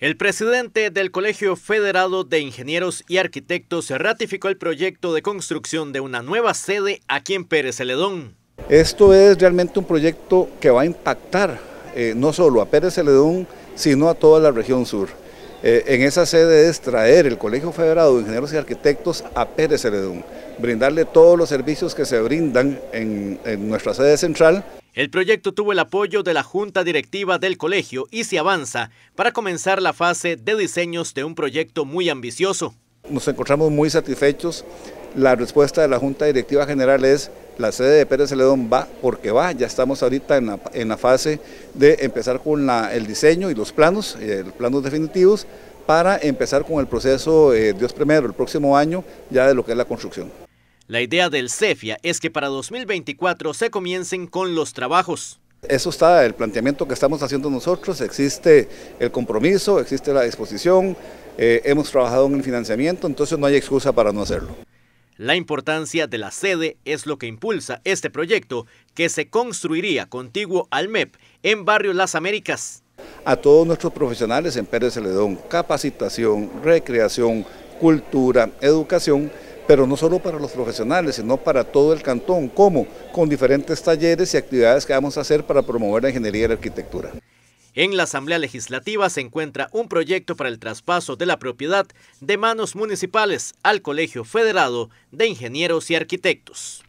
El presidente del Colegio Federado de Ingenieros y Arquitectos ratificó el proyecto de construcción de una nueva sede aquí en Pérez Celedón. Esto es realmente un proyecto que va a impactar eh, no solo a Pérez Celedón, sino a toda la región sur. Eh, en esa sede es traer el Colegio Federado de Ingenieros y Arquitectos a Pérez Celedón, brindarle todos los servicios que se brindan en, en nuestra sede central el proyecto tuvo el apoyo de la Junta Directiva del Colegio y se avanza para comenzar la fase de diseños de un proyecto muy ambicioso. Nos encontramos muy satisfechos. La respuesta de la Junta Directiva General es la sede de Pérez Celedón va porque va. Ya estamos ahorita en la, fase de empezar con el diseño y los planos, eh, los planos definitivos, para empezar con el proceso, eh, Dios primero, el próximo año ya de lo que es la construcción. La idea del CEFIA es que para 2024 se comiencen con los trabajos. Eso está el planteamiento que estamos haciendo nosotros, existe el compromiso, existe la disposición, eh, hemos trabajado en el financiamiento, entonces no hay excusa para no hacerlo. La importancia de la sede es lo que impulsa este proyecto que se construiría contiguo al MEP en Barrio Las Américas. A todos nuestros profesionales en Pérez Celedón, capacitación, recreación, cultura, educación, pero no solo para los profesionales, sino para todo el cantón, como con diferentes talleres y actividades que vamos a hacer para promover la ingeniería y la arquitectura. En la Asamblea Legislativa se encuentra un proyecto para el traspaso de la propiedad de manos municipales al Colegio Federado de Ingenieros y Arquitectos.